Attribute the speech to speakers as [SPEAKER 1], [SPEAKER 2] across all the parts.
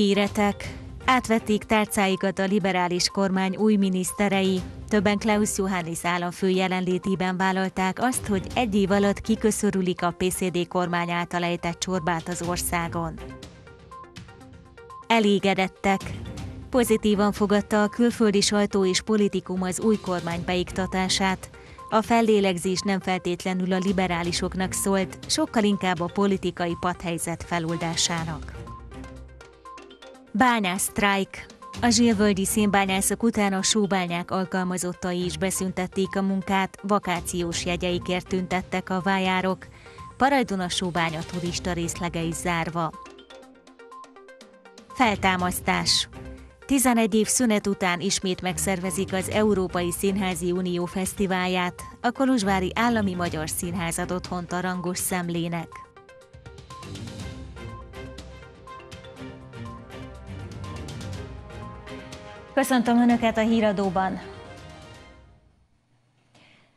[SPEAKER 1] Ígéretek. Átvették tárcáikat a liberális kormány új miniszterei. Többen Klaus Johannis államfő jelenlétében vállalták azt, hogy egy év alatt kiköszörülik a PCD kormány által ejtett csorbát az országon. Elégedettek. Pozitívan fogadta a külföldi sajtó és politikum az új kormány beiktatását. A fellélegzés nem feltétlenül a liberálisoknak szólt, sokkal inkább a politikai padhelyzet feloldásának. Bányász sztrájk. A zsilvöldi színbányászok után a sóbányák alkalmazottai is beszüntették a munkát, vakációs jegyeikért tüntettek a vájárok. Parajdon a sóbánya turista részlege is zárva. Feltámasztás 11 év szünet után ismét megszervezik az Európai Színházi Unió Fesztiválját, a Kolozsvári Állami Magyar Színházat otthont a rangos szemlének. Köszöntöm Önöket a híradóban!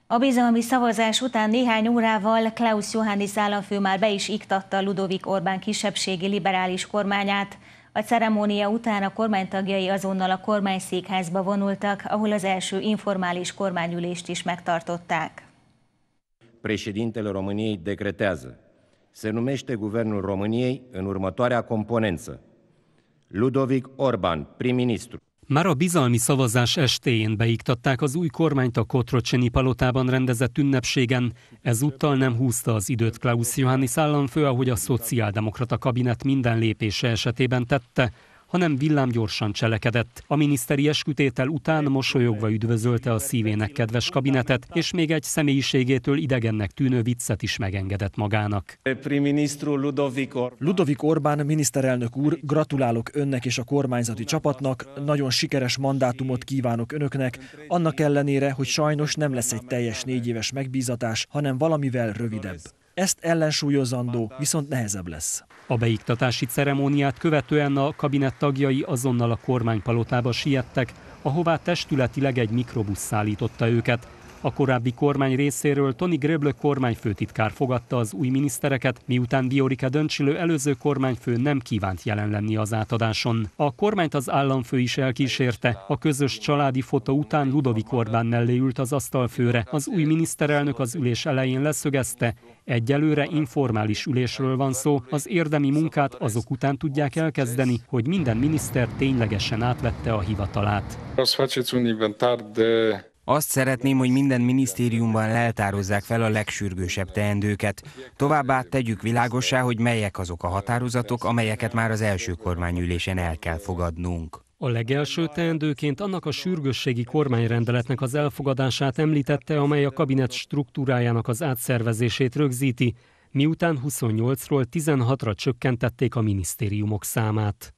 [SPEAKER 1] A bizalmi szavazás után néhány órával Klaus Johannis államfő már be is iktatta Ludovik Orbán kisebbségi liberális kormányát. A ceremónia után a kormánytagjai azonnal a kormányszékházba vonultak, ahol az első informális kormányülést is megtartották.
[SPEAKER 2] Președintele României decretează. Se numește Guvernul României în următoarea componență. Ludovic Orban, prim-ministru.
[SPEAKER 3] Már a bizalmi szavazás estéjén beiktatták az új kormányt a Kotrocseni palotában rendezett ünnepségen. Ezúttal nem húzta az időt Klaus Johannis államfő, ahogy a szociáldemokrata kabinet minden lépése esetében tette, hanem villámgyorsan cselekedett. A miniszteri eskütétel után mosolyogva üdvözölte a szívének kedves kabinetet, és még egy személyiségétől idegennek tűnő viccet is megengedett magának.
[SPEAKER 2] Ludovic Orbán miniszterelnök úr, gratulálok önnek és a kormányzati csapatnak, nagyon sikeres mandátumot kívánok önöknek, annak ellenére, hogy sajnos nem lesz egy teljes négy éves megbízatás, hanem valamivel rövidebb. Ezt ellensúlyozandó viszont nehezebb lesz.
[SPEAKER 3] A beiktatási ceremóniát követően a kabinett tagjai azonnal a kormánypalotába siettek, ahová testületileg egy mikrobusz szállította őket. A korábbi kormány részéről Tony Gröblö kormányfőtitkár fogadta az új minisztereket, miután Diorika Döncsilő előző kormányfő nem kívánt jelen lenni az átadáson. A kormányt az államfő is elkísérte. A közös családi fotó után Ludovik Orbán mellé ült az asztalfőre. Az új miniszterelnök az ülés elején leszögezte, Egyelőre informális ülésről van szó, az érdemi munkát azok után
[SPEAKER 2] tudják elkezdeni, hogy minden miniszter ténylegesen átvette a hivatalát. Azt szeretném, hogy minden minisztériumban leltározzák fel a legsürgősebb teendőket. Továbbá tegyük világosá, hogy melyek azok a határozatok, amelyeket már az első kormányülésen el kell fogadnunk.
[SPEAKER 3] A legelső teendőként annak a sürgősségi kormányrendeletnek az elfogadását említette, amely a kabinet struktúrájának az átszervezését rögzíti, miután 28-ról 16-ra csökkentették a minisztériumok számát.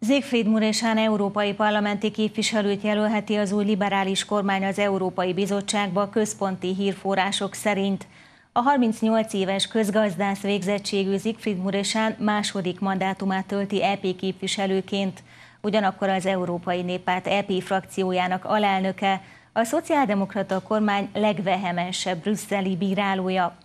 [SPEAKER 1] Zégfried Muresán európai parlamenti képviselőt jelölheti az új liberális kormány az Európai Bizottságba központi hírforrások szerint. A 38 éves közgazdász végzettségű Zigfried Muresán második mandátumát tölti EP képviselőként, ugyanakkor az Európai Néppárt EP frakciójának alelnöke, a szociáldemokrata kormány legvehemensebb brüsszeli bírálója.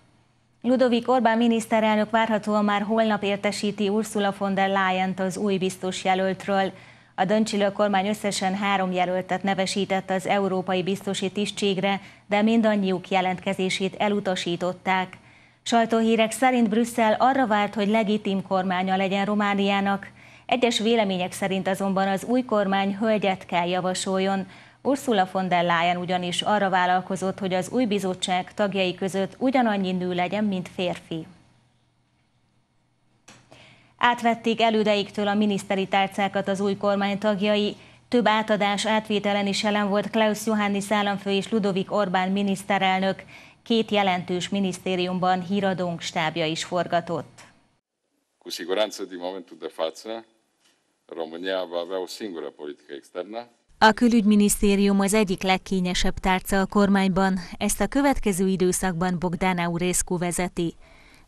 [SPEAKER 1] Ludovik Orbán miniszterelnök várhatóan már holnap értesíti Ursula von der Leyen-t az új biztos jelöltről – a döncsilő kormány összesen három jelöltet nevesített az európai biztosi tisztségre, de mindannyiuk jelentkezését elutasították. Sajtóhírek szerint Brüsszel arra várt, hogy legitim kormánya legyen Romániának. Egyes vélemények szerint azonban az új kormány hölgyet kell javasoljon. Ursula von der Leyen ugyanis arra vállalkozott, hogy az új bizottság tagjai között ugyanannyi nő legyen, mint férfi. Átvették elődeiktől a miniszteri tárcákat az új kormány tagjai, több átadás átvételen is jelen volt Klaus Johannis államfő és Ludovik Orbán miniszterelnök. Két jelentős minisztériumban híradónk stábja is forgatott.
[SPEAKER 3] Cu siguranță din momentul de față, România va avea o singură politică externă,
[SPEAKER 1] a külügyminisztérium az egyik legkényesebb tárca a kormányban, ezt a következő időszakban Bogdán Aurescu vezeti.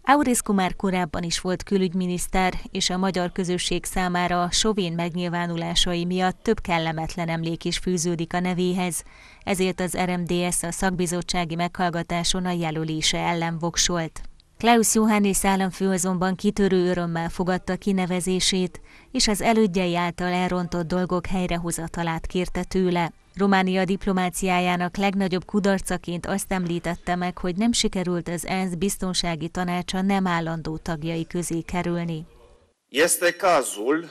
[SPEAKER 1] Aurisku már korábban is volt külügyminiszter, és a magyar közösség számára a sovén megnyilvánulásai miatt több kellemetlen emlék is fűződik a nevéhez, ezért az RMDS a szakbizottsági meghallgatáson a jelölése ellen voksolt. Klaus Johannes államfő azonban kitörő örömmel fogadta kinevezését, és az elődjei által elrontott dolgok helyrehozatalát kérte tőle. Románia diplomáciájának legnagyobb kudarcaként azt említette meg, hogy nem sikerült az ENSZ biztonsági tanácsa nem állandó tagjai közé kerülni.
[SPEAKER 2] Este cazul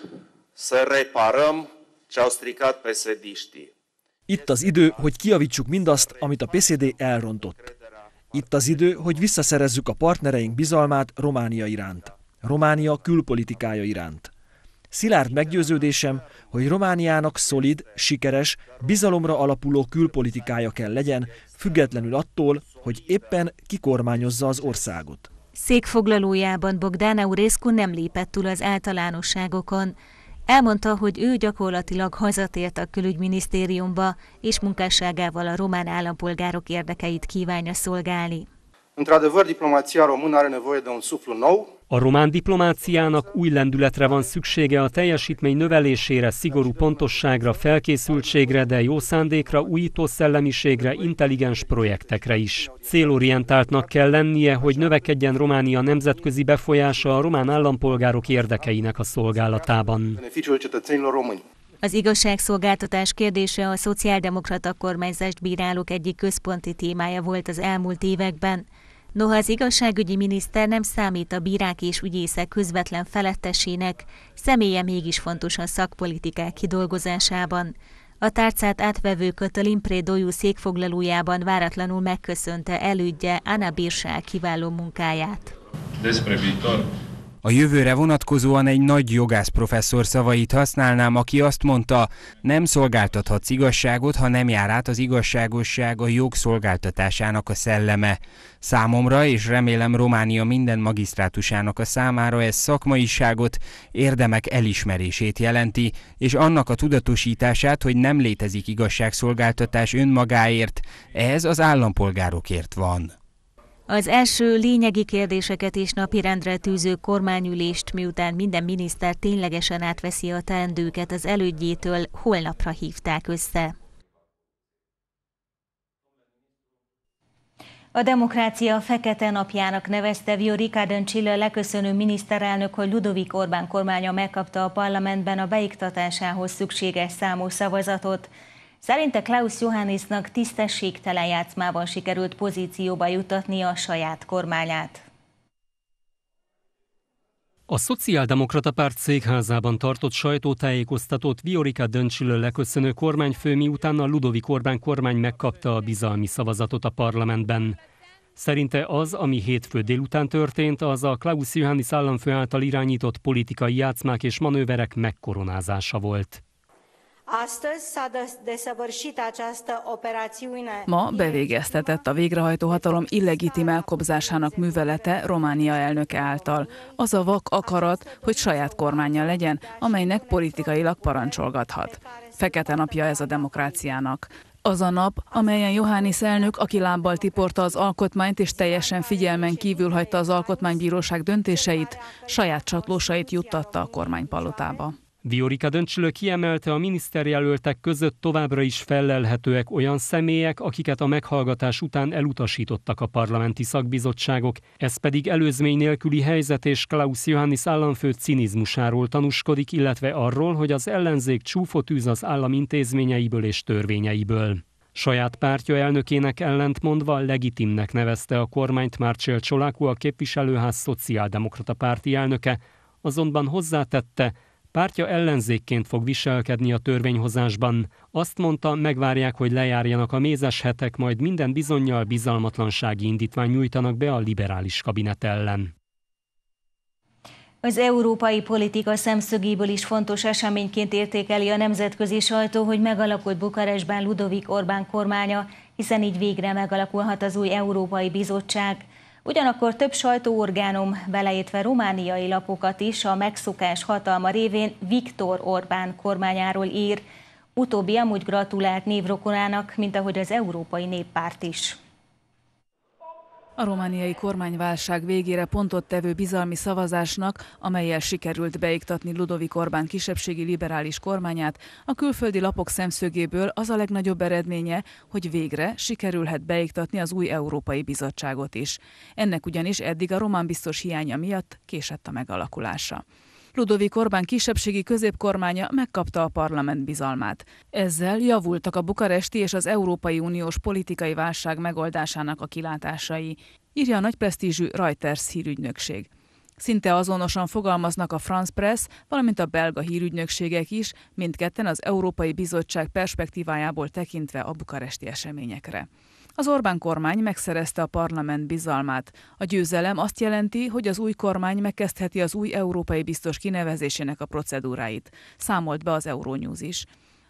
[SPEAKER 2] să reparăm ce au stricat pesediștii. Itt az idő, hogy kiavítsuk mindazt, amit a PCD elrontott. Itt az idő, hogy visszaszerezzük a partnereink bizalmát Románia iránt. Románia külpolitikája iránt. Szilárd meggyőződésem, hogy Romániának szolid, sikeres, bizalomra alapuló külpolitikája kell legyen, függetlenül attól, hogy éppen kikormányozza az országot.
[SPEAKER 1] Székfoglalójában Bogdán Eurészku nem lépett túl az általánosságokon. Elmondta, hogy ő gyakorlatilag hazatért a külügyminisztériumba, és munkásságával a román állampolgárok érdekeit kívánja szolgálni.
[SPEAKER 3] Într-adevăr, diplomația română are nevoie de un suflu nou, a román diplomáciának új lendületre van szüksége a teljesítmény növelésére, szigorú pontosságra, felkészültségre, de jó szándékra, újító szellemiségre, intelligens projektekre is. Célorientáltnak kell lennie, hogy növekedjen Románia nemzetközi befolyása a román állampolgárok érdekeinek a szolgálatában.
[SPEAKER 1] Az igazságszolgáltatás kérdése a szociáldemokrata kormányzást bírálók egyik központi témája volt az elmúlt években. Noha az igazságügyi miniszter nem számít a bírák és ügyészek közvetlen felettesének, személye mégis fontos a szakpolitikák kidolgozásában. A tárcát átvevő Katalin Prédójú székfoglalójában váratlanul megköszönte elődje Anna Birsál kiváló munkáját.
[SPEAKER 2] A jövőre vonatkozóan egy nagy jogász professzor szavait használnám, aki azt mondta, nem szolgáltathatsz igazságot, ha nem jár át az igazságosság a jog szolgáltatásának a szelleme. Számomra és remélem Románia minden magisztrátusának a számára ez szakmaiságot, érdemek elismerését jelenti, és annak a tudatosítását, hogy nem létezik igazságszolgáltatás önmagáért, ez az állampolgárokért van.
[SPEAKER 1] Az első lényegi kérdéseket és napirendre tűző kormányülést, miután minden miniszter ténylegesen átveszi a teendőket az elődjétől, holnapra hívták össze. A demokrácia fekete napjának nevezte Viorica Csilla leköszönő miniszterelnök, hogy Ludovik Orbán kormánya megkapta a parlamentben a beiktatásához szükséges számú szavazatot. Szerinte Klaus Johannisnak tisztességtelen játszmában sikerült pozícióba jutatni a saját kormányát.
[SPEAKER 3] A Szociáldemokrata Párt székházában tartott sajtótájékoztatót Viorika Döncsülő leköszönő kormányfő miután a Ludovik Orbán kormány megkapta a bizalmi szavazatot a parlamentben. Szerinte az, ami hétfő délután történt, az a Klaus Johannis államfő által irányított politikai játszmák és manőverek megkoronázása volt.
[SPEAKER 1] Astăzi s-a desăvârșit această operațiune.
[SPEAKER 4] Ma bevégeztetett a hatalom illegitim elkobzásának művelete Románia elnöke által. Az a vak akarat, hogy saját kormánya legyen, amelynek politikailag parancsolgathat. Fekete napja ez a demokráciának. Az a nap, amelyen Johannis elnök, aki lábbal tiporta az alkotmányt és teljesen figyelmen kívül hagyta az alkotmánybíróság döntéseit, saját csatlósait juttatta a kormánypalotába.
[SPEAKER 3] Viorika Döncsülő kiemelte, a miniszterjelöltek között továbbra is fellelhetőek olyan személyek, akiket a meghallgatás után elutasítottak a parlamenti szakbizottságok, ez pedig előzmény nélküli helyzet és Klaus Johannis államfő cinizmusáról tanúskodik, illetve arról, hogy az ellenzék csúfot űz az állam intézményeiből és törvényeiből. Saját pártja elnökének ellentmondva legitimnek nevezte a kormányt Márcsél Csolákú a képviselőház szociáldemokrata párti elnöke, azonban hozzátette, Pártja ellenzékként fog viselkedni a törvényhozásban. Azt mondta, megvárják, hogy lejárjanak a mézes hetek, majd minden bizonyal bizalmatlansági indítvány nyújtanak be a liberális kabinet ellen.
[SPEAKER 1] Az európai politika szemszögéből is fontos eseményként értékeli a nemzetközi sajtó, hogy megalakult Bukarestben Ludovik Orbán kormánya, hiszen így végre megalakulhat az új Európai Bizottság. Ugyanakkor több sajtóorgánum, beleértve romániai lapokat is a megszokás hatalma révén Viktor Orbán kormányáról ír. Utóbbi amúgy gratulált névrokonának, mint ahogy az Európai Néppárt is.
[SPEAKER 4] A romániai kormányválság végére pontot tevő bizalmi szavazásnak, amelyel sikerült beiktatni Ludovic Orbán kisebbségi liberális kormányát, a külföldi lapok szemszögéből az a legnagyobb eredménye, hogy végre sikerülhet beiktatni az új Európai Bizottságot is. Ennek ugyanis eddig a román biztos hiánya miatt késett a megalakulása. Ludovik Orbán kisebbségi középkormánya megkapta a parlament bizalmát. Ezzel javultak a bukaresti és az Európai Uniós politikai válság megoldásának a kilátásai, írja a nagypresztízsű Reuters hírügynökség. Szinte azonosan fogalmaznak a France Press, valamint a belga hírügynökségek is, mindketten az Európai Bizottság perspektívájából tekintve a bukaresti eseményekre. Az Orbán kormány megszerezte a parlament bizalmát. A győzelem azt jelenti, hogy az új kormány megkezdheti az új európai biztos kinevezésének a procedúráit. Számolt be az Euronews is.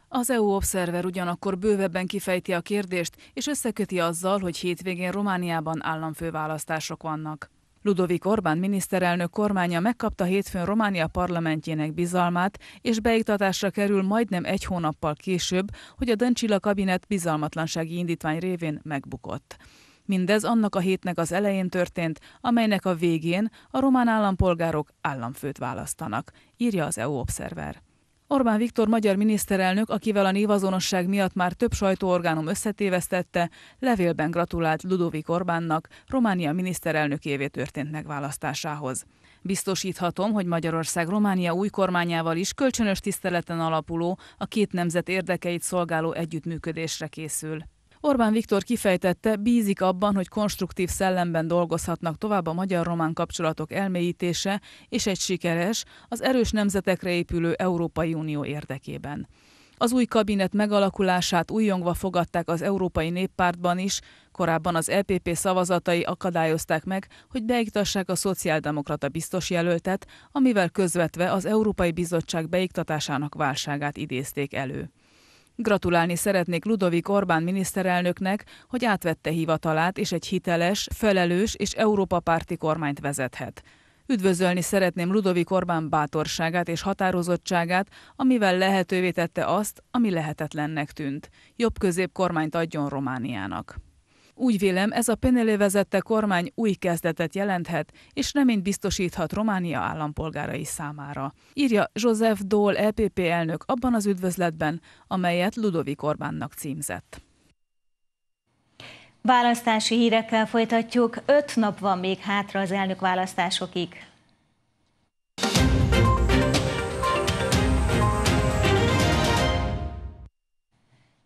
[SPEAKER 4] Az EU Observer ugyanakkor bővebben kifejti a kérdést, és összeköti azzal, hogy hétvégén Romániában államfőválasztások vannak. Ludovik Orbán miniszterelnök kormánya megkapta hétfőn Románia parlamentjének bizalmát, és beiktatásra kerül majdnem egy hónappal később, hogy a Döncsila kabinet bizalmatlansági indítvány révén megbukott. Mindez annak a hétnek az elején történt, amelynek a végén a román állampolgárok államfőt választanak, írja az EU Observer. Orbán Viktor magyar miniszterelnök, akivel a névazonosság miatt már több sajtóorgánum összetévesztette, levélben gratulált Ludovik Orbánnak Románia miniszterelnökévé történt megválasztásához. Biztosíthatom, hogy Magyarország Románia új kormányával is kölcsönös tiszteleten alapuló, a két nemzet érdekeit szolgáló együttműködésre készül. Orbán Viktor kifejtette, bízik abban, hogy konstruktív szellemben dolgozhatnak tovább a magyar-román kapcsolatok elmélyítése és egy sikeres, az erős nemzetekre épülő Európai Unió érdekében. Az új kabinet megalakulását újongva fogadták az Európai Néppártban is, korábban az EPP szavazatai akadályozták meg, hogy beiktassák a szociáldemokrata biztos jelöltet, amivel közvetve az Európai Bizottság beiktatásának válságát idézték elő. Gratulálni szeretnék Ludovik Orbán miniszterelnöknek, hogy átvette hivatalát és egy hiteles, felelős és Európa párti kormányt vezethet. Üdvözölni szeretném Ludovik Orbán bátorságát és határozottságát, amivel lehetővé tette azt, ami lehetetlennek tűnt. Jobb közép kormányt adjon Romániának. Úgy vélem, ez a Penele vezette kormány új kezdetet jelenthet, és reményt biztosíthat Románia állampolgárai számára. Írja József Dól EPP elnök abban az üdvözletben, amelyet Ludovik Orbánnak címzett. Választási hírekkel folytatjuk.
[SPEAKER 1] Öt nap van még hátra az elnök választásokig.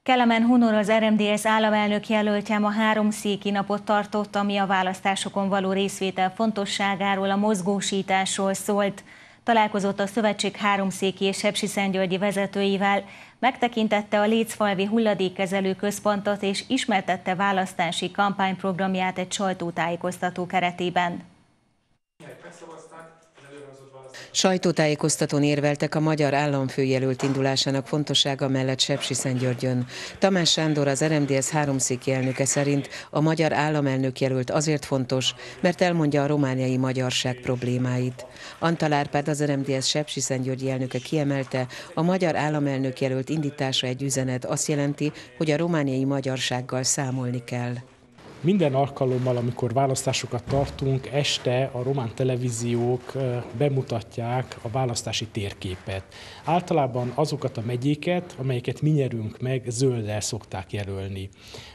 [SPEAKER 1] Kelemen Hunor az RMDS államelnök jelöltje a három széki napot tartott, ami a választásokon való részvétel fontosságáról, a mozgósításról szólt. Találkozott a szövetség háromszéki és Szentgyörgyi vezetőivel, megtekintette a Lécfalvi hulladékkezelő központot és ismertette választási kampányprogramját egy sajtótájékoztató keretében.
[SPEAKER 5] Sajtótájékoztatón érveltek a magyar államfőjelölt indulásának fontossága mellett Sepsiszentgyörgyön. Tamás Sándor az RMDS háromszéki elnöke szerint a magyar államelnök jelölt azért fontos, mert elmondja a romániai magyarság problémáit. Antal Árpád az RMDS Sepsiszentgyörgyi elnöke kiemelte, a magyar államelnök jelölt indítása egy üzenet azt jelenti, hogy a romániai magyarsággal számolni kell.
[SPEAKER 3] Minden alkalommal, amikor választásokat tartunk, este a román televíziók bemutatják a választási térképet. Általában azokat a megyéket, amelyeket mi nyerünk meg, zöldel szokták jelölni.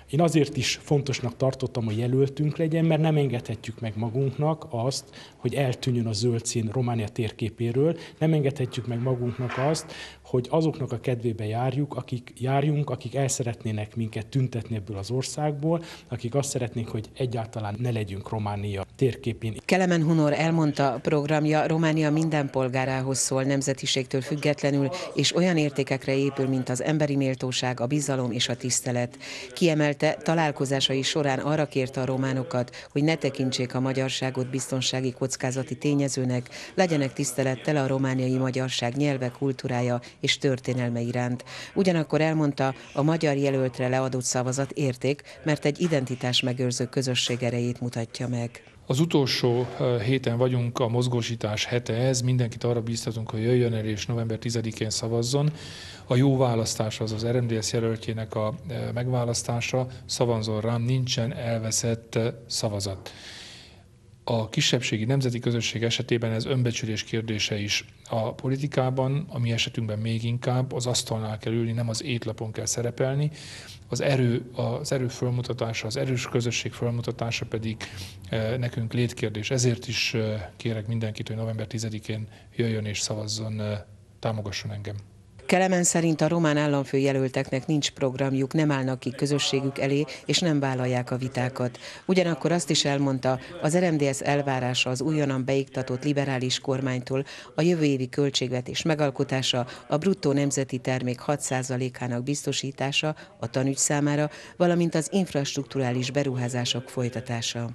[SPEAKER 3] Én azért is fontosnak tartottam, hogy jelöltünk legyen, mert nem engedhetjük meg magunknak azt, hogy eltűnjön a zöld szín Románia térképéről, nem engedhetjük meg magunknak azt, hogy azoknak a kedvébe járjuk, akik járjunk, akik el szeretnének minket tüntetni ebből az országból, akik azt szeretnék, hogy egyáltalán ne legyünk Románia térképén.
[SPEAKER 5] Kelemen Hunor elmondta, programja Románia minden polgárához szól nemzetiségtől függetlenül, és olyan értékekre épül, mint az emberi méltóság, a bizalom és a tisztelet. Kiemelt közölte, találkozásai során arra kérte a románokat, hogy ne tekintsék a magyarságot biztonsági kockázati tényezőnek, legyenek tisztelettel a romániai magyarság nyelve, kultúrája és történelme iránt. Ugyanakkor elmondta, a magyar jelöltre leadott szavazat érték, mert egy identitás megőrző közösség erejét mutatja
[SPEAKER 3] meg. Az utolsó héten vagyunk a mozgósítás hete. Ez mindenkit arra bíztatunk, hogy jöjjön el és november 10-én szavazzon. A jó választás az az RMDS jelöltjének a megválasztása, szavazon rám, nincsen elveszett szavazat. A kisebbségi nemzeti közösség esetében ez önbecsülés kérdése is. A politikában, a mi esetünkben még inkább az asztalnál kell ülni, nem az étlapon kell szerepelni. Az erő, az erő fölmutatása, az erős közösség fölmutatása pedig e, nekünk létkérdés. Ezért is e, kérek mindenkit, hogy november 10-én jöjjön és szavazzon, e, támogasson engem.
[SPEAKER 5] Kelemen szerint a román államfő jelölteknek nincs programjuk, nem állnak ki közösségük elé, és nem vállalják a vitákat. Ugyanakkor azt is elmondta, az RMDS elvárása az újonnan beiktatott liberális kormánytól a jövő évi költségvetés megalkotása, a bruttó nemzeti termék 6%-ának biztosítása a tanügy számára, valamint az infrastruktúrális beruházások folytatása.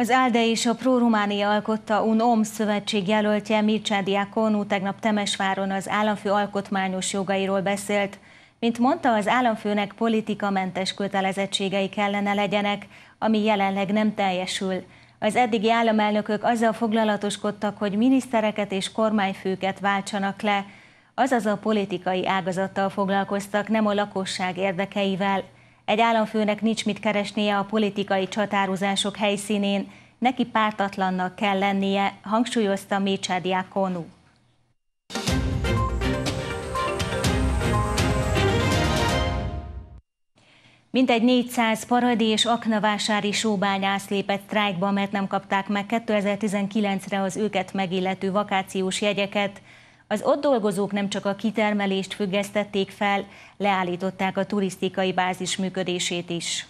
[SPEAKER 1] Az ALDE és a Prórománia alkotta UNOM szövetség jelöltje Mircea Diakonú tegnap Temesváron az államfő alkotmányos jogairól beszélt. Mint mondta, az államfőnek politikamentes kötelezettségei kellene legyenek, ami jelenleg nem teljesül. Az eddigi államelnökök azzal foglalatoskodtak, hogy minisztereket és kormányfőket váltsanak le, azaz a politikai ágazattal foglalkoztak, nem a lakosság érdekeivel – egy államfőnek nincs mit keresnie a politikai csatározások helyszínén, neki pártatlannak kell lennie, hangsúlyozta Mécsádiá Ákonú. Mintegy 400 paradi és aknavásári sóbányász lépett trájkba, mert nem kapták meg 2019-re az őket megillető vakációs jegyeket. Az ott dolgozók nem csak a kitermelést függesztették fel, leállították a turisztikai bázis működését is.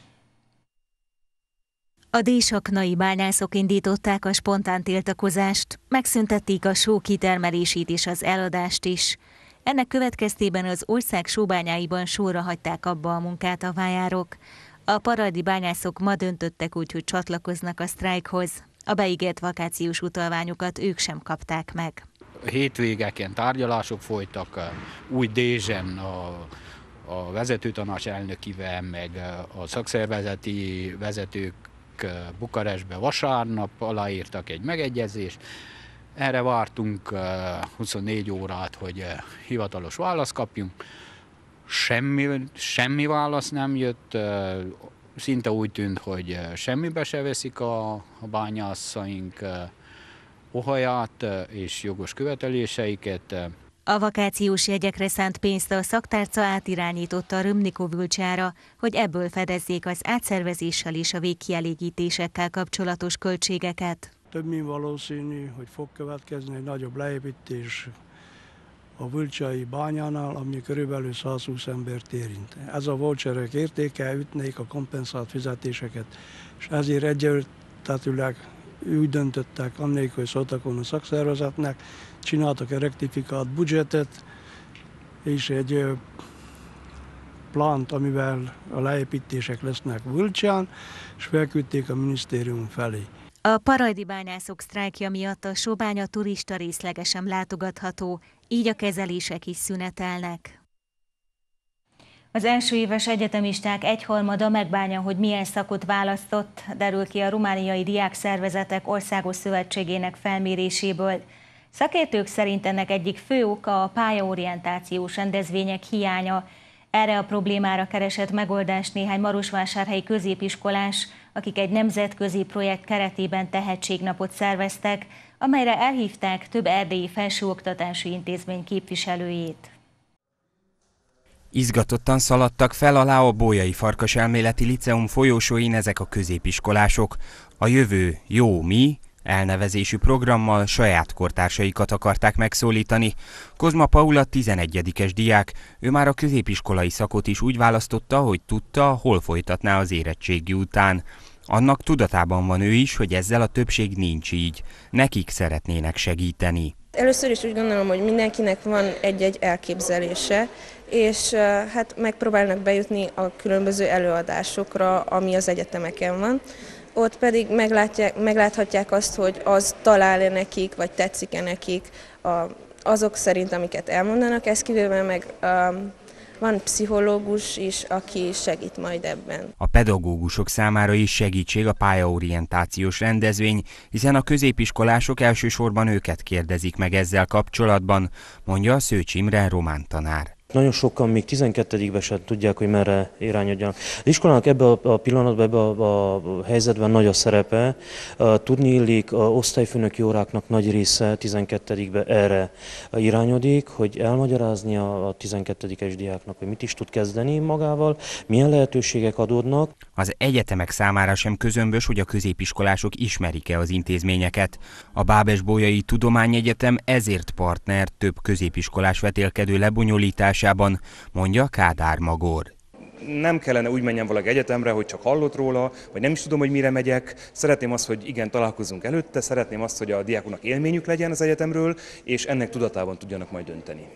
[SPEAKER 1] A díjsaknai bányászok indították a spontán tiltakozást, megszüntették a só kitermelését és az eladást is. Ennek következtében az ország sóbányáiban sóra hagyták abba a munkát a vájárok. A paradi bányászok ma döntöttek úgy, hogy csatlakoznak a sztrájkhoz. A beígért vakációs utalványukat ők sem kapták meg
[SPEAKER 2] hétvégeken tárgyalások folytak, eh, új Dézsen a, a vezetőtanács elnökivel, meg eh, a szakszervezeti vezetők eh, Bukarestbe vasárnap aláírtak egy megegyezést, erre vártunk 24 órát, hogy hivatalos választ kapjunk. Semmi, semmi válasz nem jött, szinte úgy tűnt, hogy semmibe se veszik a, a bányászaink, ohaját és jogos követeléseiket.
[SPEAKER 1] A vakációs jegyekre szánt pénzt a szaktárca átirányította a Römnikov ülcsára, hogy ebből fedezzék az átszervezéssel és a végkielégítésekkel kapcsolatos költségeket.
[SPEAKER 3] Több mint valószínű, hogy fog következni egy nagyobb leépítés a Vülcsai bányánál, ami körülbelül 120 embert érint. Ez a voucherek értéke, ütnék a kompenzált fizetéseket, és ezért egyértelműleg úgy döntöttek, annélkül, hogy szóltak volna a szakszervezetnek, csináltak egy rektifikált budgetet, és egy plant, amivel a leépítések lesznek Vulcsán, és felküldték a minisztérium felé.
[SPEAKER 1] A parajdi bányászok sztrájkja miatt a Sobánya turista részlegesen látogatható, így a kezelések is szünetelnek. Az első éves egyetemisták egyharmada megbánja, hogy milyen szakot választott, derül ki a Romániai Diák Szervezetek Országos Szövetségének felméréséből. Szakértők szerint ennek egyik fő oka a pályaorientációs rendezvények hiánya. Erre a problémára keresett megoldást néhány marosvásárhelyi középiskolás, akik egy nemzetközi projekt keretében tehetségnapot szerveztek, amelyre elhívták több erdélyi felsőoktatási intézmény képviselőjét.
[SPEAKER 2] Izgatottan szaladtak fel alá a Bójai Farkas Elméleti Liceum folyósóin ezek a középiskolások. A jövő jó mi elnevezésű programmal saját kortársaikat akarták megszólítani. Kozma Paula 11-es diák, ő már a középiskolai szakot is úgy választotta, hogy tudta, hol folytatná az érettségi után. Annak tudatában van ő is, hogy ezzel a többség nincs így. Nekik szeretnének segíteni.
[SPEAKER 5] Először is úgy gondolom, hogy mindenkinek van egy-egy elképzelése, és hát megpróbálnak bejutni a különböző előadásokra, ami az egyetemeken van. Ott pedig meglátják, megláthatják azt, hogy az talál-e nekik, vagy tetszik-e nekik a, azok szerint, amiket elmondanak, Ez kivéve meg a, van pszichológus is, aki segít majd ebben.
[SPEAKER 2] A pedagógusok számára is segítség a pályaorientációs rendezvény, hiszen a középiskolások elsősorban őket kérdezik meg ezzel kapcsolatban, mondja a Szőcs Imre román tanár. Nagyon sokan még 12-ben
[SPEAKER 3] sem tudják, hogy merre irányodjanak. Az iskolának ebbe a pillanatban, ebbe a, a helyzetben nagy a szerepe. Tudni illik, a osztályfőnöki óráknak nagy része 12-ben
[SPEAKER 2] erre irányodik, hogy elmagyarázni a 12-es diáknak, hogy mit is tud kezdeni magával, milyen lehetőségek adódnak. Az egyetemek számára sem közömbös, hogy a középiskolások ismerik-e az intézményeket. A Bábes-Bolyai Tudományegyetem ezért partner több középiskolás vetélkedő lebonyolítás oktatásában, mondja Kádár Magor nem kellene úgy menjen valaki egyetemre, hogy csak hallott róla, vagy nem is tudom, hogy mire megyek. Szeretném azt, hogy igen, találkozunk előtte, szeretném azt, hogy a diákoknak élményük legyen az egyetemről, és ennek tudatában tudjanak majd dönteni.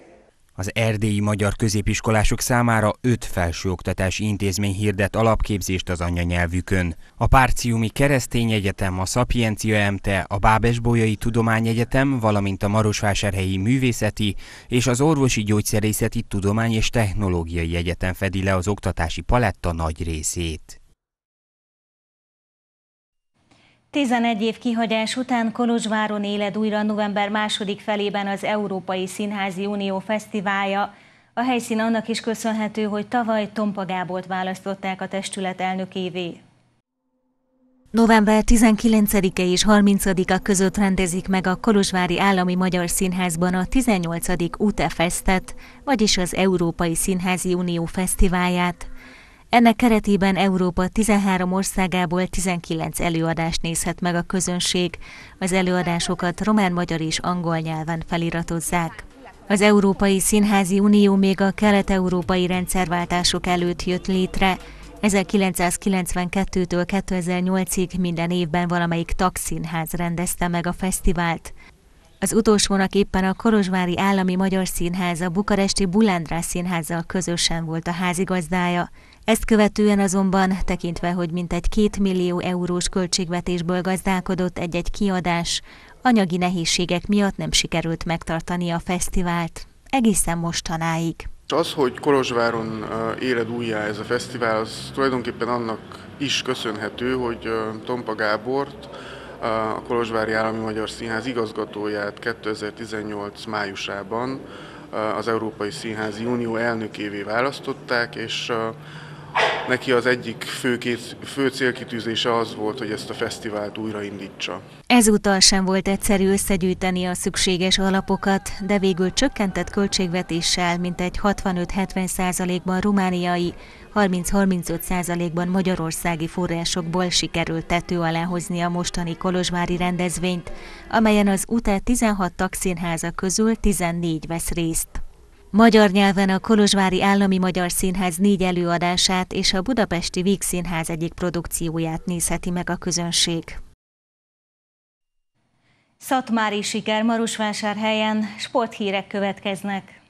[SPEAKER 2] Az erdélyi magyar középiskolások számára öt felsőoktatási intézmény hirdet alapképzést az anyanyelvükön. A Párciumi Keresztény Egyetem, a Szapiencia MT, a Bábesbolyai Tudományegyetem, valamint a Marosvásárhelyi Művészeti és az Orvosi Gyógyszerészeti Tudomány és Technológiai Egyetem fedi le az oktatási paletta nagy részét.
[SPEAKER 1] 11 év kihagyás után Kolozsváron éled újra november második felében az Európai Színházi Unió Fesztiválja. A helyszín annak is köszönhető, hogy tavaly Tompa Gábolt választották a testület elnökévé. November 19-e és 30-a között rendezik meg a Kolozsvári Állami Magyar Színházban a 18. UTE Festet, vagyis az Európai Színházi Unió Fesztiválját. Ennek keretében Európa 13 országából 19 előadást nézhet meg a közönség. Az előadásokat román, magyar és angol nyelven feliratozzák. Az Európai Színházi Unió még a kelet-európai rendszerváltások előtt jött létre. 1992-től 2008-ig minden évben valamelyik tagszínház rendezte meg a fesztivált. Az utolsónak éppen a Korozsvári Állami Magyar Színház a Bukaresti Bulándrás Színházzal közösen volt a házigazdája. Ezt követően azonban, tekintve, hogy mintegy 2 millió eurós költségvetésből gazdálkodott egy-egy kiadás, anyagi nehézségek miatt nem sikerült megtartani a fesztivált egészen mostanáig.
[SPEAKER 3] Az, hogy Kolozsváron éled újjá ez a fesztivál, az tulajdonképpen annak is köszönhető, hogy Tompa Gábort, a Kolozsvári Állami Magyar Színház igazgatóját 2018 májusában az Európai Színházi Unió elnökévé választották, és neki az egyik fő, kész, fő célkitűzése az volt, hogy ezt a fesztivált újraindítsa.
[SPEAKER 1] Ezúttal sem volt egyszerű összegyűjteni a szükséges alapokat, de végül csökkentett költségvetéssel egy 65-70 százalékban romániai, 30-35 százalékban magyarországi forrásokból sikerült tető alá hozni a mostani kolozsvári rendezvényt, amelyen az UTE 16 tagszínháza közül 14 vesz részt. Magyar nyelven a Kolozsvári Állami Magyar Színház négy előadását és a Budapesti Víg Színház egyik produkcióját nézheti meg a közönség. Szatmári siker Marosvásárhelyen sporthírek következnek.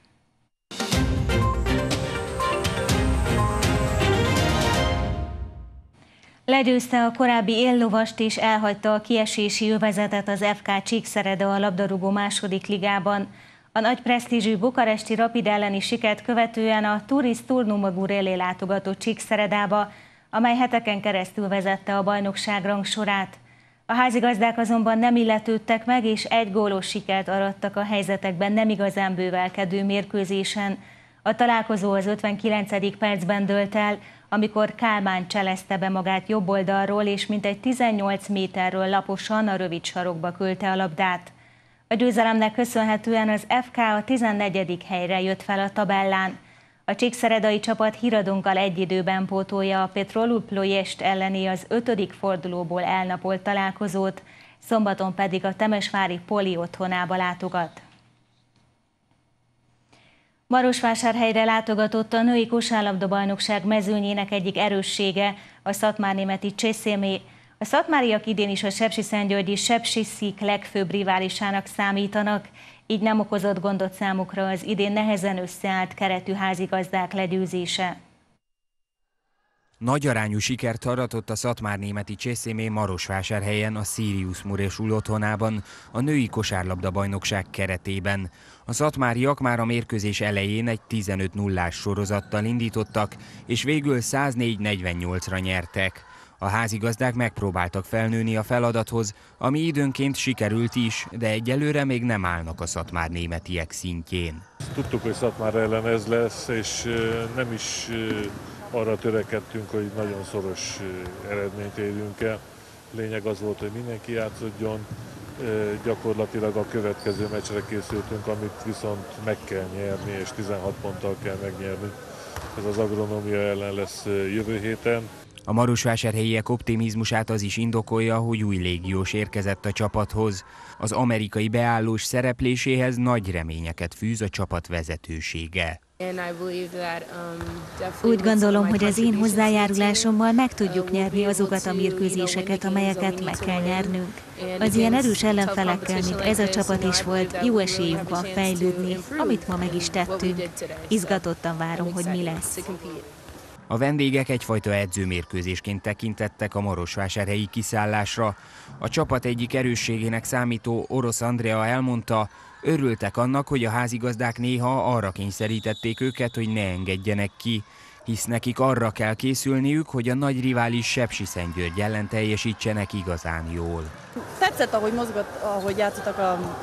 [SPEAKER 1] Legyőzte a korábbi éllovast és elhagyta a kiesési övezetet az FK Csíkszerede a labdarúgó második ligában. A nagy presztízsű bukaresti rapid elleni siket követően a turist Turnumagúr élé látogató Csíkszeredába, amely heteken keresztül vezette a bajnokság rangsorát. A házigazdák azonban nem illetődtek meg, és egy gólos sikert arattak a helyzetekben nem igazán bővelkedő mérkőzésen. A találkozó az 59. percben dölt el, amikor Kálmán cselezte be magát jobb oldalról, és mintegy 18 méterről laposan a rövid sarokba küldte a labdát. A győzelemnek köszönhetően az FK a 14. helyre jött fel a tabellán. A csíkszeredai csapat híradónkkal egy időben pótolja a Petrolul Ployest elleni az 5. fordulóból elnapolt találkozót, szombaton pedig a Temesvári Poli otthonába látogat. Marosvásárhelyre látogatott a női kosárlabda bajnokság mezőnyének egyik erőssége, a szatmárnémeti Csészémé, a szatmáriak idén is a Sepsi Sepsiszik legfőbb riválisának számítanak, így nem okozott gondot számukra az idén nehezen összeállt keretű házigazdák legyőzése.
[SPEAKER 2] Nagy arányú sikert aratott a Szatmár németi Csészémé Marosvásárhelyen a Sirius Muresul otthonában, a női kosárlabda bajnokság keretében. A szatmáriak már a mérkőzés elején egy 15 0 ás sorozattal indítottak, és végül 104-48-ra nyertek. A házigazdák megpróbáltak felnőni a feladathoz, ami időnként sikerült is, de egyelőre még nem állnak a szatmár németiek szintjén. Tudtuk, hogy szatmár ellen ez lesz, és nem is arra törekedtünk, hogy nagyon szoros eredményt érjünk el. Lényeg az volt, hogy mindenki játszódjon, gyakorlatilag a következő meccsre készültünk, amit viszont meg kell nyerni, és 16 ponttal kell megnyerni. Ez az agronómia ellen lesz jövő héten. A marosvásárhelyiek optimizmusát az is indokolja, hogy új légiós érkezett a csapathoz. Az amerikai beállós szerepléséhez nagy reményeket fűz a csapat vezetősége. Um,
[SPEAKER 1] Úgy gondolom, hogy az én hozzájárulásommal meg tudjuk um, nyerni azokat a mérkőzéseket, amelyeket meg kell nyernünk. Az ilyen erős ellenfelekkel, mint ez a csapat is volt, jó esélyünk van fejlődni, amit ma meg is tettünk. Izgatottan várom, hogy mi lesz.
[SPEAKER 2] A vendégek egyfajta edzőmérkőzésként tekintettek a Marosvásárhelyi kiszállásra. A csapat egyik erősségének számító Orosz Andrea elmondta, örültek annak, hogy a házigazdák néha arra kényszerítették őket, hogy ne engedjenek ki, hisz nekik arra kell készülniük, hogy a nagy rivális Sepsi Szentgyörgy ellen teljesítsenek igazán jól.
[SPEAKER 4] Tetszett, ahogy mozgott, ahogy játszottak a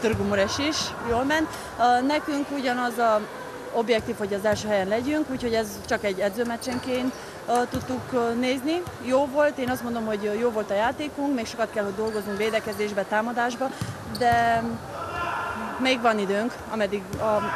[SPEAKER 4] Törgumores is, jól ment. Nekünk ugyanaz a objektív, hogy az első helyen legyünk, úgyhogy ez csak egy edzőmeccsenként tudtuk nézni. Jó volt, én azt mondom, hogy jó volt a játékunk, még sokat kell, hogy dolgozunk védekezésbe, támadásba, de még van időnk, ameddig,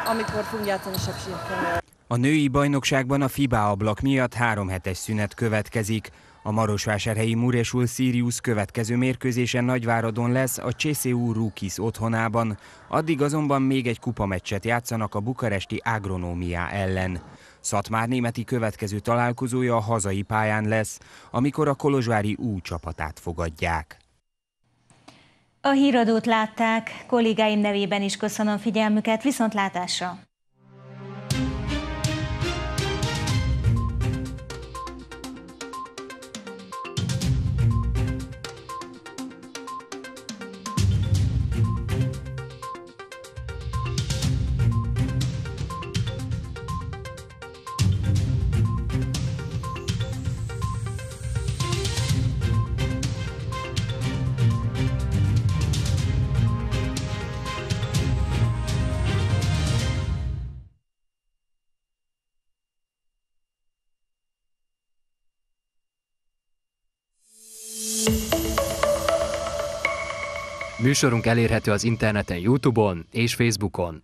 [SPEAKER 4] amikor fogunk játszani a
[SPEAKER 2] a női bajnokságban a FIBA ablak miatt három hetes szünet következik. A Marosvásárhelyi Muresul Sirius következő mérkőzésen Nagyváradon lesz a CSU Rukis otthonában, addig azonban még egy kupameccset játszanak a bukaresti agronómiá ellen. Szatmár németi következő találkozója a hazai pályán lesz, amikor a Kolozsvári új csapatát fogadják.
[SPEAKER 1] A híradót látták, kollégáim nevében is köszönöm figyelmüket, viszontlátásra!
[SPEAKER 3] Műsorunk elérhető az interneten, Youtube-on és Facebookon.